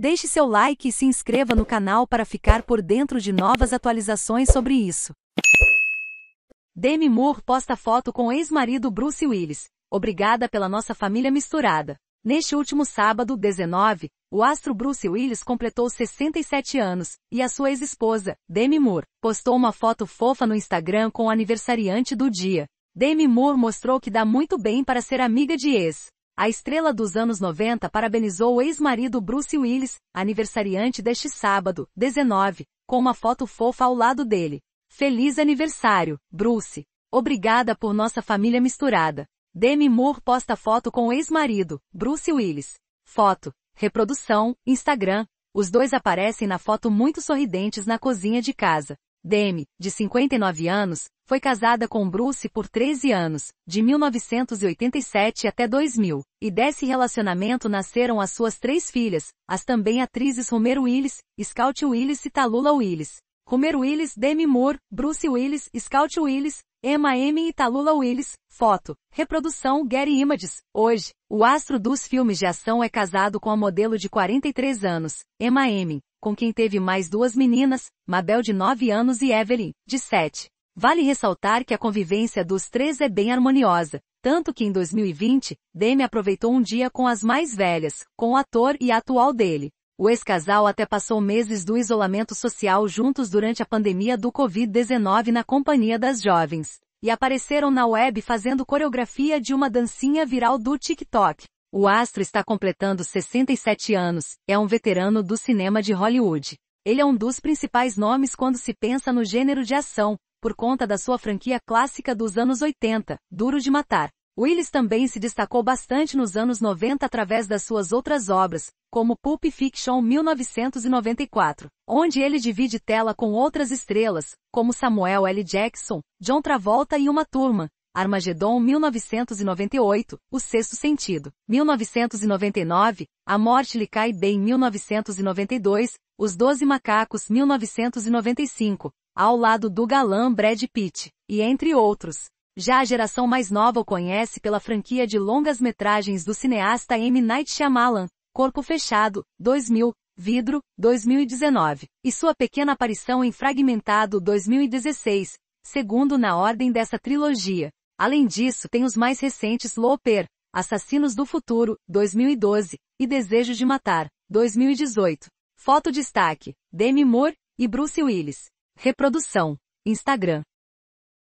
Deixe seu like e se inscreva no canal para ficar por dentro de novas atualizações sobre isso. Demi Moore posta foto com ex-marido Bruce Willis. Obrigada pela nossa família misturada. Neste último sábado, 19, o astro Bruce Willis completou 67 anos, e a sua ex-esposa, Demi Moore, postou uma foto fofa no Instagram com o aniversariante do dia. Demi Moore mostrou que dá muito bem para ser amiga de ex. A estrela dos anos 90 parabenizou o ex-marido Bruce Willis, aniversariante deste sábado, 19, com uma foto fofa ao lado dele. Feliz aniversário, Bruce. Obrigada por nossa família misturada. Demi Moore posta foto com o ex-marido, Bruce Willis. Foto, reprodução, Instagram. Os dois aparecem na foto muito sorridentes na cozinha de casa. Demi, de 59 anos, foi casada com Bruce por 13 anos, de 1987 até 2000, e desse relacionamento nasceram as suas três filhas, as também atrizes Romero Willis, Scout Willis e Talula Willis. Romero Willis, Demi Moore, Bruce Willis, Scout Willis, Emma M e Talula Willis, foto, reprodução Getty Images. Hoje, o astro dos filmes de ação é casado com a modelo de 43 anos, Emma M com quem teve mais duas meninas, Mabel de 9 anos e Evelyn, de 7. Vale ressaltar que a convivência dos três é bem harmoniosa, tanto que em 2020, Demi aproveitou um dia com as mais velhas, com o ator e a atual dele. O ex-casal até passou meses do isolamento social juntos durante a pandemia do Covid-19 na companhia das jovens, e apareceram na web fazendo coreografia de uma dancinha viral do TikTok. O astro está completando 67 anos, é um veterano do cinema de Hollywood. Ele é um dos principais nomes quando se pensa no gênero de ação, por conta da sua franquia clássica dos anos 80, Duro de Matar. Willis também se destacou bastante nos anos 90 através das suas outras obras, como Pulp Fiction 1994, onde ele divide tela com outras estrelas, como Samuel L. Jackson, John Travolta e uma turma, Armagedon 1998, O Sexto Sentido, 1999, A Morte lhe cai bem 1992, Os Doze Macacos 1995, ao lado do galã Brad Pitt, e entre outros. Já a geração mais nova o conhece pela franquia de longas metragens do cineasta M. Night Shyamalan, Corpo Fechado, 2000, Vidro, 2019, e sua pequena aparição em Fragmentado 2016, segundo na ordem dessa trilogia. Além disso, tem os mais recentes Looper, Assassinos do Futuro, 2012, e Desejo de Matar, 2018. Foto destaque, Demi Moore e Bruce Willis. Reprodução, Instagram.